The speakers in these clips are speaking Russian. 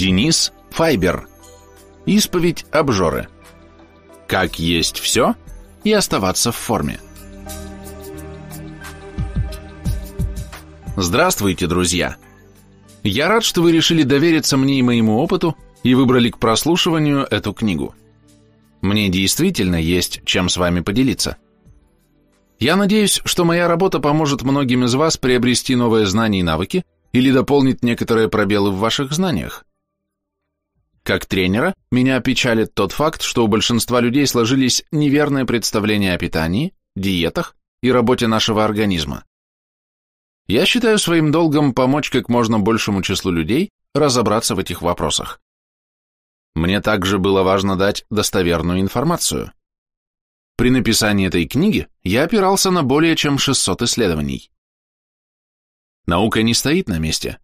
Денис Файбер. Исповедь обжоры. Как есть все и оставаться в форме. Здравствуйте, друзья! Я рад, что вы решили довериться мне и моему опыту и выбрали к прослушиванию эту книгу. Мне действительно есть чем с вами поделиться. Я надеюсь, что моя работа поможет многим из вас приобрести новые знания и навыки или дополнит некоторые пробелы в ваших знаниях. Как тренера, меня печалит тот факт, что у большинства людей сложились неверные представления о питании, диетах и работе нашего организма. Я считаю своим долгом помочь как можно большему числу людей разобраться в этих вопросах. Мне также было важно дать достоверную информацию. При написании этой книги я опирался на более чем 600 исследований. Наука не стоит на месте,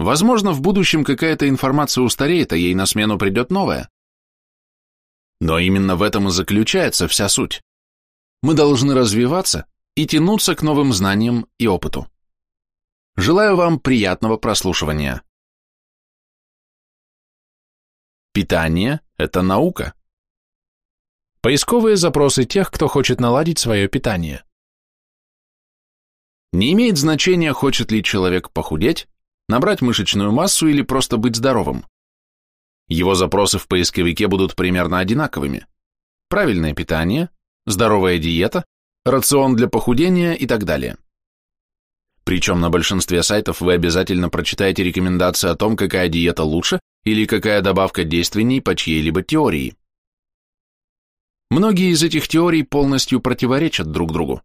Возможно, в будущем какая-то информация устареет, а ей на смену придет новая. Но именно в этом и заключается вся суть. Мы должны развиваться и тянуться к новым знаниям и опыту. Желаю вам приятного прослушивания. Питание – это наука. Поисковые запросы тех, кто хочет наладить свое питание. Не имеет значения, хочет ли человек похудеть, набрать мышечную массу или просто быть здоровым. Его запросы в поисковике будут примерно одинаковыми. Правильное питание, здоровая диета, рацион для похудения и так далее. Причем на большинстве сайтов вы обязательно прочитаете рекомендации о том, какая диета лучше или какая добавка действенней по чьей-либо теории. Многие из этих теорий полностью противоречат друг другу.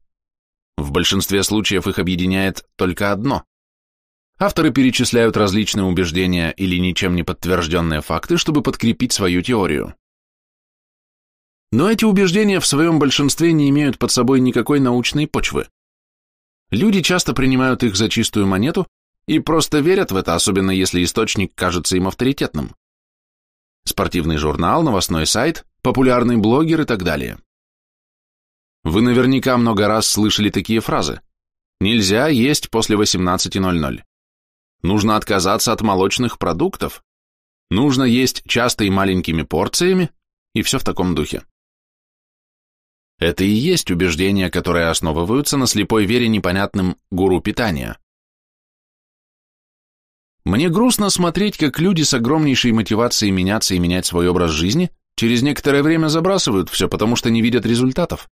В большинстве случаев их объединяет только одно Авторы перечисляют различные убеждения или ничем не подтвержденные факты, чтобы подкрепить свою теорию. Но эти убеждения в своем большинстве не имеют под собой никакой научной почвы. Люди часто принимают их за чистую монету и просто верят в это, особенно если источник кажется им авторитетным. Спортивный журнал, новостной сайт, популярный блогер и так далее. Вы наверняка много раз слышали такие фразы. Нельзя есть после 18.00. Нужно отказаться от молочных продуктов. Нужно есть часто и маленькими порциями, и все в таком духе. Это и есть убеждения, которые основываются на слепой вере непонятным гуру питания. Мне грустно смотреть, как люди с огромнейшей мотивацией меняться и менять свой образ жизни через некоторое время забрасывают все, потому что не видят результатов.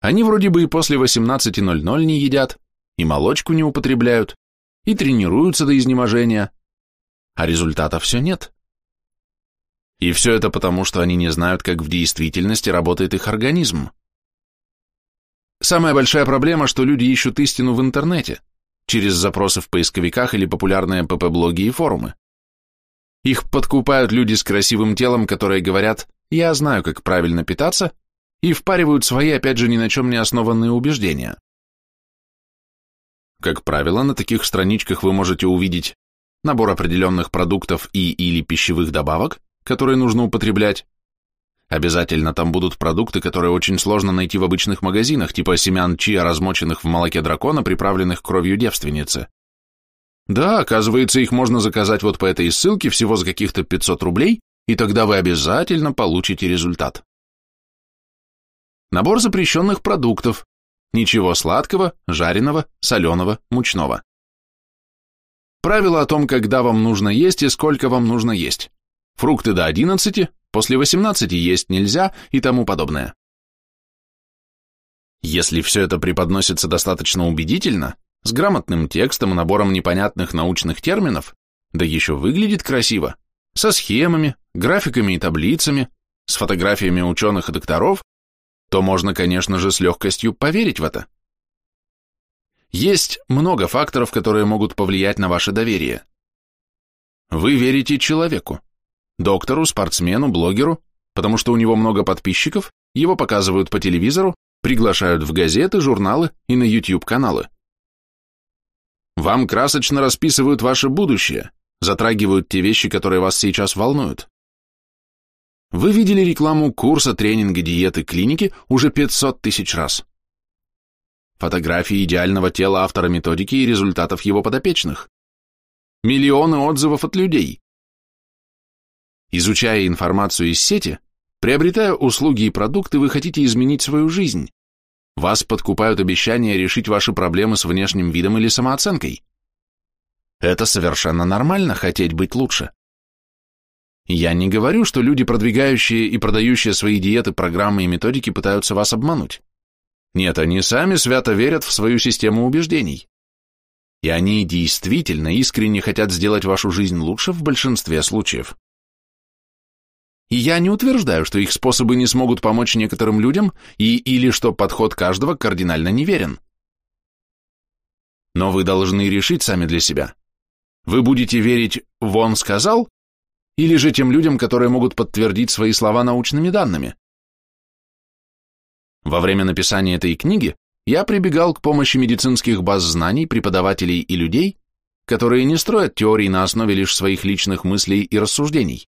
Они вроде бы и после 18.00 не едят, и молочку не употребляют, и тренируются до изнеможения, а результата все нет. И все это потому, что они не знают, как в действительности работает их организм. Самая большая проблема, что люди ищут истину в интернете, через запросы в поисковиках или популярные ПП-блоги и форумы. Их подкупают люди с красивым телом, которые говорят «я знаю, как правильно питаться», и впаривают свои, опять же, ни на чем не основанные убеждения. Как правило, на таких страничках вы можете увидеть набор определенных продуктов и или пищевых добавок, которые нужно употреблять. Обязательно там будут продукты, которые очень сложно найти в обычных магазинах, типа семян чиа, размоченных в молоке дракона, приправленных кровью девственницы. Да, оказывается, их можно заказать вот по этой ссылке всего за каких-то 500 рублей, и тогда вы обязательно получите результат. Набор запрещенных продуктов, Ничего сладкого, жареного, соленого, мучного. Правило о том, когда вам нужно есть и сколько вам нужно есть. Фрукты до 11, после 18 есть нельзя и тому подобное. Если все это преподносится достаточно убедительно, с грамотным текстом набором непонятных научных терминов, да еще выглядит красиво, со схемами, графиками и таблицами, с фотографиями ученых и докторов, то можно, конечно же, с легкостью поверить в это. Есть много факторов, которые могут повлиять на ваше доверие. Вы верите человеку, доктору, спортсмену, блогеру, потому что у него много подписчиков, его показывают по телевизору, приглашают в газеты, журналы и на YouTube-каналы. Вам красочно расписывают ваше будущее, затрагивают те вещи, которые вас сейчас волнуют. Вы видели рекламу курса тренинга диеты клиники уже 500 тысяч раз. Фотографии идеального тела автора методики и результатов его подопечных. Миллионы отзывов от людей. Изучая информацию из сети, приобретая услуги и продукты, вы хотите изменить свою жизнь. Вас подкупают обещания решить ваши проблемы с внешним видом или самооценкой. Это совершенно нормально хотеть быть лучше. Я не говорю, что люди, продвигающие и продающие свои диеты, программы и методики, пытаются вас обмануть. Нет, они сами свято верят в свою систему убеждений. И они действительно искренне хотят сделать вашу жизнь лучше в большинстве случаев. И я не утверждаю, что их способы не смогут помочь некоторым людям и или что подход каждого кардинально неверен. Но вы должны решить сами для себя. Вы будете верить вон сказал» или же тем людям, которые могут подтвердить свои слова научными данными. Во время написания этой книги я прибегал к помощи медицинских баз знаний, преподавателей и людей, которые не строят теории на основе лишь своих личных мыслей и рассуждений.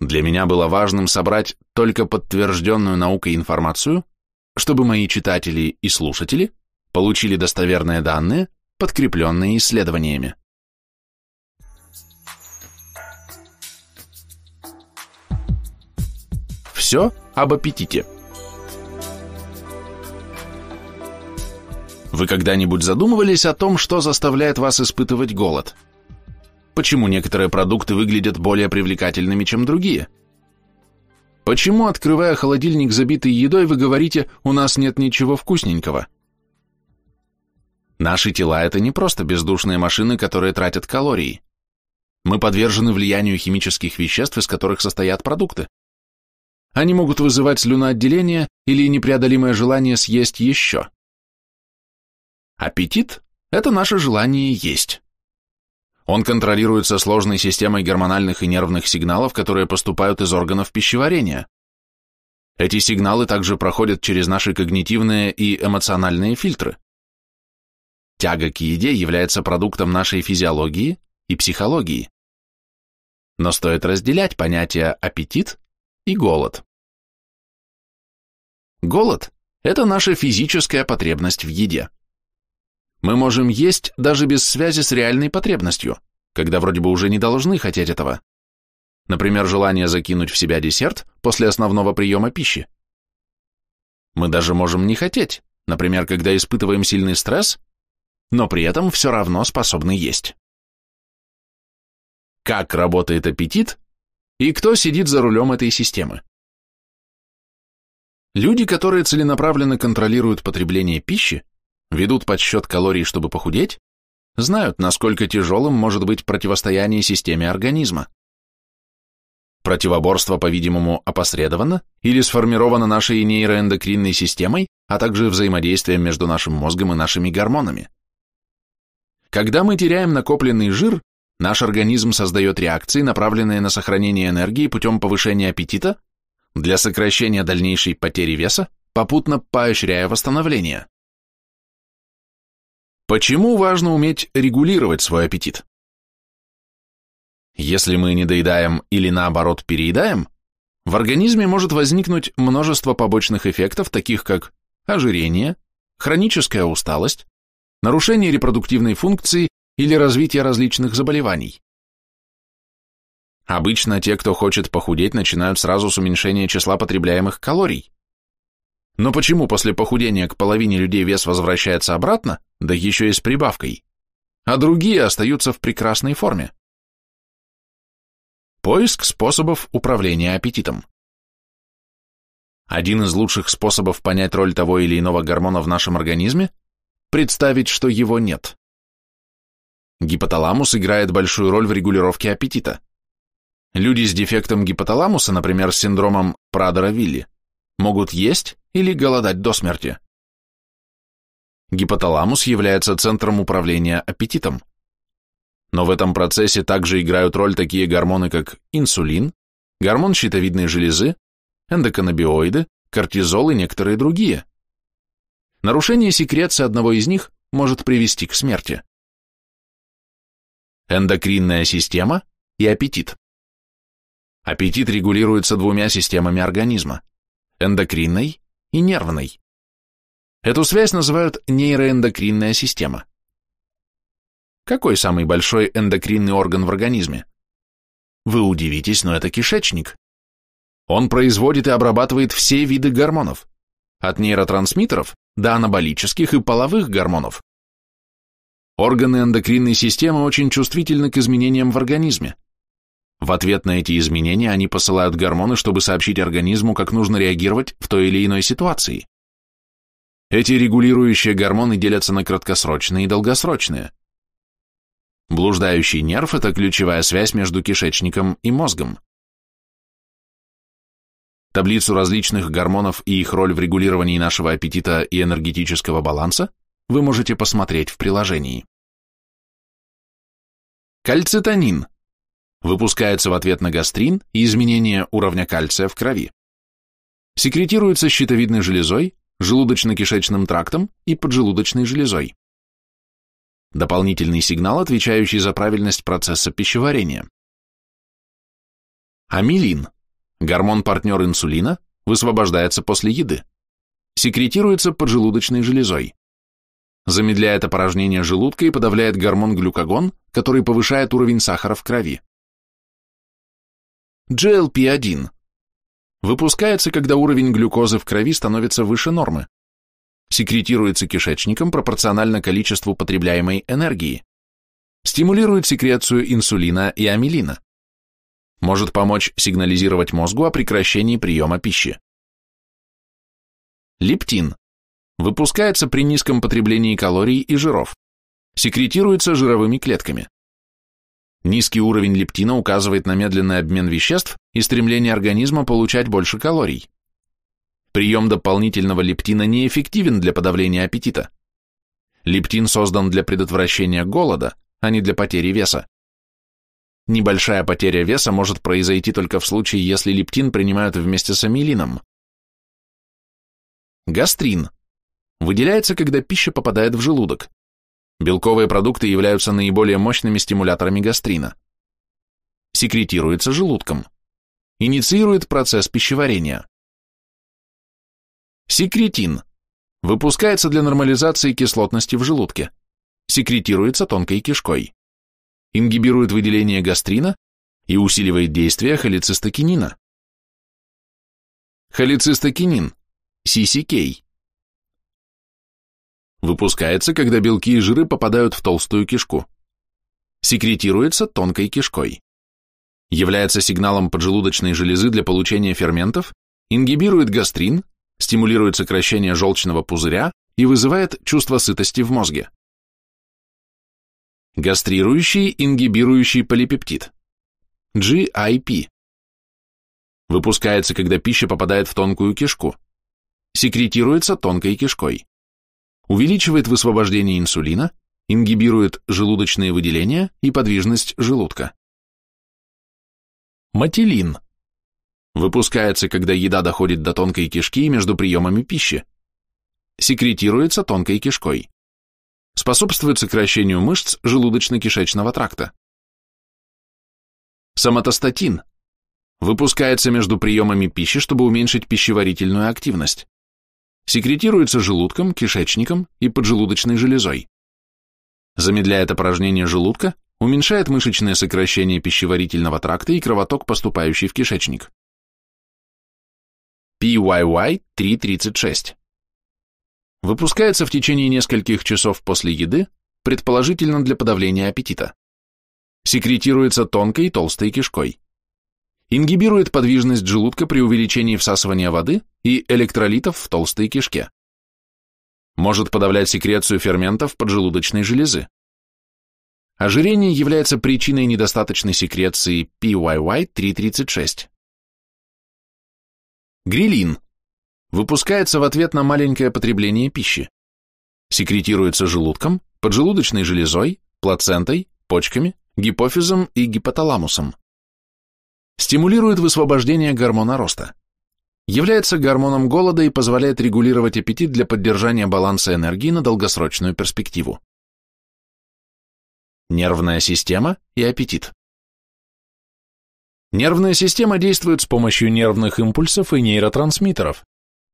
Для меня было важным собрать только подтвержденную наукой информацию, чтобы мои читатели и слушатели получили достоверные данные, подкрепленные исследованиями. Все об аппетите. Вы когда-нибудь задумывались о том, что заставляет вас испытывать голод? Почему некоторые продукты выглядят более привлекательными, чем другие? Почему, открывая холодильник, забитый едой, вы говорите «у нас нет ничего вкусненького»? Наши тела – это не просто бездушные машины, которые тратят калории. Мы подвержены влиянию химических веществ, из которых состоят продукты. Они могут вызывать слюноотделение или непреодолимое желание съесть еще. Аппетит – это наше желание есть. Он контролируется сложной системой гормональных и нервных сигналов, которые поступают из органов пищеварения. Эти сигналы также проходят через наши когнитивные и эмоциональные фильтры. Тяга к еде является продуктом нашей физиологии и психологии. Но стоит разделять понятия аппетит и голод. Голод – это наша физическая потребность в еде. Мы можем есть даже без связи с реальной потребностью, когда вроде бы уже не должны хотеть этого. Например, желание закинуть в себя десерт после основного приема пищи. Мы даже можем не хотеть, например, когда испытываем сильный стресс, но при этом все равно способны есть. Как работает аппетит, и кто сидит за рулем этой системы. Люди, которые целенаправленно контролируют потребление пищи, ведут подсчет калорий, чтобы похудеть, знают, насколько тяжелым может быть противостояние системе организма. Противоборство, по-видимому, опосредовано или сформировано нашей нейроэндокринной системой, а также взаимодействием между нашим мозгом и нашими гормонами. Когда мы теряем накопленный жир, Наш организм создает реакции, направленные на сохранение энергии путем повышения аппетита для сокращения дальнейшей потери веса, попутно поощряя восстановление. Почему важно уметь регулировать свой аппетит? Если мы недоедаем или наоборот переедаем, в организме может возникнуть множество побочных эффектов, таких как ожирение, хроническая усталость, нарушение репродуктивной функции или развития различных заболеваний. Обычно те, кто хочет похудеть, начинают сразу с уменьшения числа потребляемых калорий. Но почему после похудения к половине людей вес возвращается обратно, да еще и с прибавкой, а другие остаются в прекрасной форме? Поиск способов управления аппетитом. Один из лучших способов понять роль того или иного гормона в нашем организме – представить, что его нет. Гипоталамус играет большую роль в регулировке аппетита. Люди с дефектом гипоталамуса, например, с синдромом Прадера-Вилли, могут есть или голодать до смерти. Гипоталамус является центром управления аппетитом. Но в этом процессе также играют роль такие гормоны, как инсулин, гормон щитовидной железы, эндоканабиоиды, кортизол и некоторые другие. Нарушение секреции одного из них может привести к смерти эндокринная система и аппетит. Аппетит регулируется двумя системами организма – эндокринной и нервной. Эту связь называют нейроэндокринная система. Какой самый большой эндокринный орган в организме? Вы удивитесь, но это кишечник. Он производит и обрабатывает все виды гормонов, от нейротрансмиттеров до анаболических и половых гормонов. Органы эндокринной системы очень чувствительны к изменениям в организме. В ответ на эти изменения они посылают гормоны, чтобы сообщить организму, как нужно реагировать в той или иной ситуации. Эти регулирующие гормоны делятся на краткосрочные и долгосрочные. Блуждающий нерв – это ключевая связь между кишечником и мозгом. Таблицу различных гормонов и их роль в регулировании нашего аппетита и энергетического баланса вы можете посмотреть в приложении. Кальцитонин. Выпускается в ответ на гастрин и изменение уровня кальция в крови. Секретируется щитовидной железой, желудочно-кишечным трактом и поджелудочной железой. Дополнительный сигнал, отвечающий за правильность процесса пищеварения. Амилин, гормон-партнер инсулина, высвобождается после еды. Секретируется поджелудочной железой замедляет опорожнение желудка и подавляет гормон глюкагон, который повышает уровень сахара в крови. GLP-1 выпускается, когда уровень глюкозы в крови становится выше нормы. Секретируется кишечником пропорционально количеству потребляемой энергии. Стимулирует секрецию инсулина и амилина. Может помочь сигнализировать мозгу о прекращении приема пищи. Лептин Выпускается при низком потреблении калорий и жиров. Секретируется жировыми клетками. Низкий уровень лептина указывает на медленный обмен веществ и стремление организма получать больше калорий. Прием дополнительного лептина неэффективен для подавления аппетита. Лептин создан для предотвращения голода, а не для потери веса. Небольшая потеря веса может произойти только в случае, если лептин принимают вместе с амилином. Гастрин выделяется, когда пища попадает в желудок. Белковые продукты являются наиболее мощными стимуляторами гастрина. Секретируется желудком. Инициирует процесс пищеварения. Секретин. Выпускается для нормализации кислотности в желудке. Секретируется тонкой кишкой. Ингибирует выделение гастрина и усиливает действие холецистокинина. Холецистокинин, CCK, Выпускается, когда белки и жиры попадают в толстую кишку. Секретируется тонкой кишкой. Является сигналом поджелудочной железы для получения ферментов, ингибирует гастрин, стимулирует сокращение желчного пузыря и вызывает чувство сытости в мозге. Гастрирующий ингибирующий полипептид. GIP. Выпускается, когда пища попадает в тонкую кишку. Секретируется тонкой кишкой увеличивает высвобождение инсулина, ингибирует желудочные выделения и подвижность желудка. Матилин. Выпускается, когда еда доходит до тонкой кишки между приемами пищи. Секретируется тонкой кишкой. Способствует сокращению мышц желудочно-кишечного тракта. Соматостатин. Выпускается между приемами пищи, чтобы уменьшить пищеварительную активность секретируется желудком, кишечником и поджелудочной железой. Замедляет опорожнение желудка, уменьшает мышечное сокращение пищеварительного тракта и кровоток, поступающий в кишечник. PYY-336 Выпускается в течение нескольких часов после еды, предположительно для подавления аппетита. Секретируется тонкой и толстой кишкой ингибирует подвижность желудка при увеличении всасывания воды и электролитов в толстой кишке. Может подавлять секрецию ферментов поджелудочной железы. Ожирение является причиной недостаточной секреции PYY-336. Грилин выпускается в ответ на маленькое потребление пищи. Секретируется желудком, поджелудочной железой, плацентой, почками, гипофизом и гипоталамусом стимулирует высвобождение гормона роста, является гормоном голода и позволяет регулировать аппетит для поддержания баланса энергии на долгосрочную перспективу. Нервная система и аппетит. Нервная система действует с помощью нервных импульсов и нейротрансмиттеров,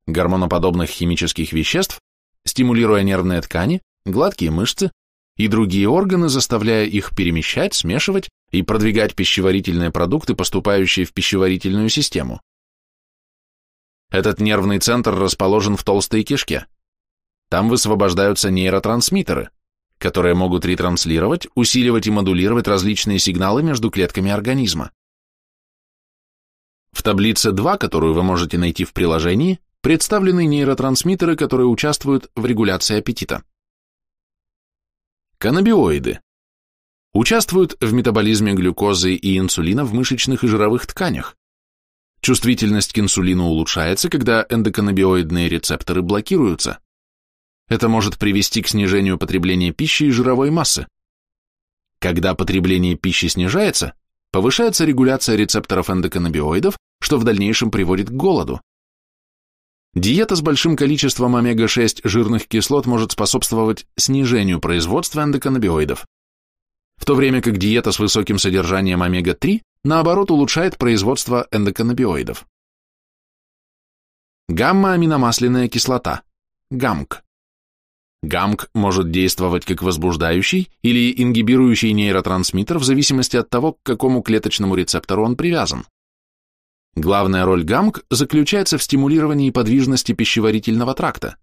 гормоноподобных химических веществ, стимулируя нервные ткани, гладкие мышцы, и другие органы, заставляя их перемещать, смешивать и продвигать пищеварительные продукты, поступающие в пищеварительную систему. Этот нервный центр расположен в толстой кишке. Там высвобождаются нейротрансмиттеры, которые могут ретранслировать, усиливать и модулировать различные сигналы между клетками организма. В таблице 2, которую вы можете найти в приложении, представлены нейротрансмиттеры, которые участвуют в регуляции аппетита каннабиоиды, участвуют в метаболизме глюкозы и инсулина в мышечных и жировых тканях. Чувствительность к инсулину улучшается, когда эндоканнабиоидные рецепторы блокируются. Это может привести к снижению потребления пищи и жировой массы. Когда потребление пищи снижается, повышается регуляция рецепторов эндоканнабиоидов, что в дальнейшем приводит к голоду. Диета с большим количеством омега-6 жирных кислот может способствовать снижению производства эндоканабиоидов, в то время как диета с высоким содержанием омега-3, наоборот, улучшает производство эндоканабиоидов. Гамма-аминомасляная кислота, ГАМК. ГАМК может действовать как возбуждающий или ингибирующий нейротрансмиттер в зависимости от того, к какому клеточному рецептору он привязан. Главная роль гамк заключается в стимулировании подвижности пищеварительного тракта.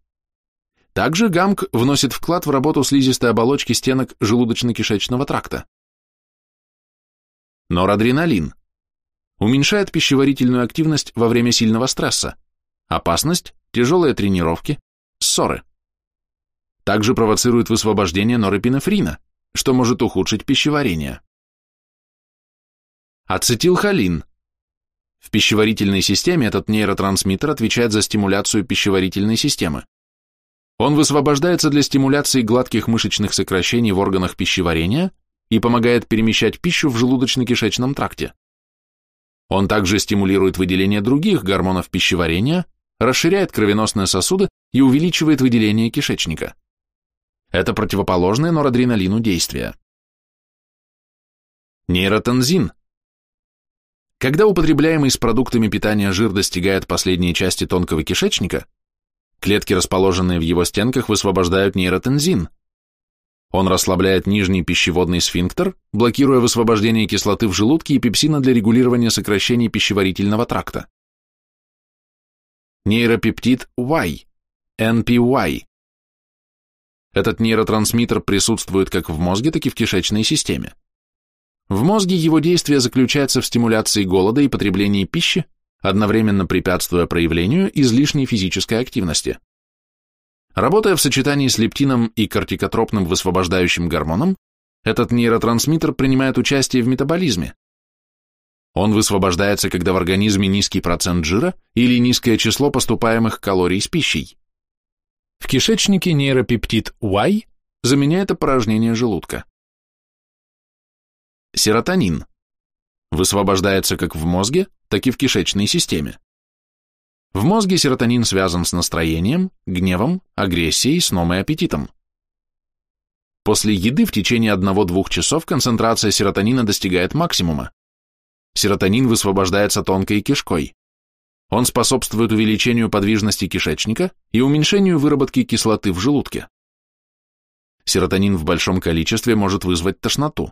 Также гамк вносит вклад в работу слизистой оболочки стенок желудочно-кишечного тракта. Норадреналин уменьшает пищеварительную активность во время сильного стресса, опасность, тяжелые тренировки, ссоры. Также провоцирует высвобождение норепинефрина, что может ухудшить пищеварение. Ацетилхолин в пищеварительной системе этот нейротрансмиттер отвечает за стимуляцию пищеварительной системы. Он высвобождается для стимуляции гладких мышечных сокращений в органах пищеварения и помогает перемещать пищу в желудочно-кишечном тракте. Он также стимулирует выделение других гормонов пищеварения, расширяет кровеносные сосуды и увеличивает выделение кишечника. Это противоположное норадреналину действия. Нейротензин когда употребляемый с продуктами питания жир достигает последней части тонкого кишечника, клетки, расположенные в его стенках, высвобождают нейротензин. Он расслабляет нижний пищеводный сфинктер, блокируя высвобождение кислоты в желудке и пепсина для регулирования сокращений пищеварительного тракта. Нейропептид Y, NPY. Этот нейротрансмиттер присутствует как в мозге, так и в кишечной системе. В мозге его действие заключается в стимуляции голода и потреблении пищи, одновременно препятствуя проявлению излишней физической активности. Работая в сочетании с лептином и кортикотропным высвобождающим гормоном, этот нейротрансмиттер принимает участие в метаболизме. Он высвобождается, когда в организме низкий процент жира или низкое число поступаемых калорий с пищей. В кишечнике нейропептид Y заменяет опорожнение желудка. Серотонин. Высвобождается как в мозге, так и в кишечной системе. В мозге серотонин связан с настроением, гневом, агрессией, сном и аппетитом. После еды в течение 1-2 часов концентрация серотонина достигает максимума. Серотонин высвобождается тонкой кишкой. Он способствует увеличению подвижности кишечника и уменьшению выработки кислоты в желудке. Серотонин в большом количестве может вызвать тошноту.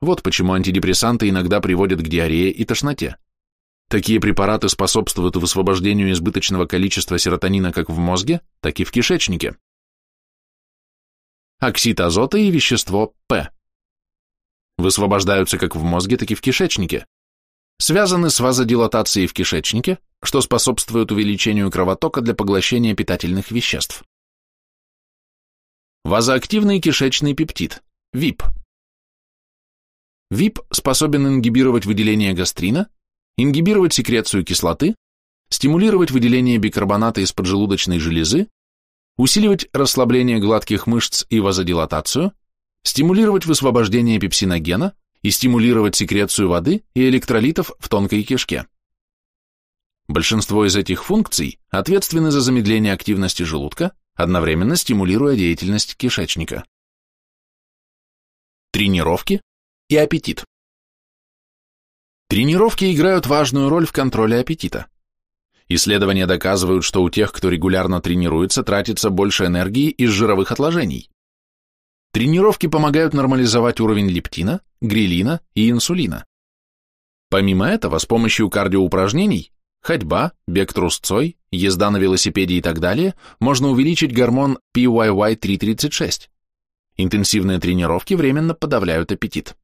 Вот почему антидепрессанты иногда приводят к диарее и тошноте. Такие препараты способствуют высвобождению избыточного количества серотонина как в мозге, так и в кишечнике. Оксид азота и вещество П. Высвобождаются как в мозге, так и в кишечнике. Связаны с вазодилатацией в кишечнике, что способствует увеличению кровотока для поглощения питательных веществ. Вазоактивный кишечный пептид, ВИП, ВИП способен ингибировать выделение гастрина, ингибировать секрецию кислоты, стимулировать выделение бикарбоната из поджелудочной железы, усиливать расслабление гладких мышц и вазодилатацию, стимулировать высвобождение пепсиногена и стимулировать секрецию воды и электролитов в тонкой кишке. Большинство из этих функций ответственны за замедление активности желудка, одновременно стимулируя деятельность кишечника. Тренировки и аппетит. Тренировки играют важную роль в контроле аппетита. Исследования доказывают, что у тех, кто регулярно тренируется, тратится больше энергии из жировых отложений. Тренировки помогают нормализовать уровень лептина, грилина и инсулина. Помимо этого, с помощью кардиоупражнений ходьба, бег трусцой, езда на велосипеде и так далее, можно увеличить гормон PYY336. Интенсивные тренировки временно подавляют аппетит.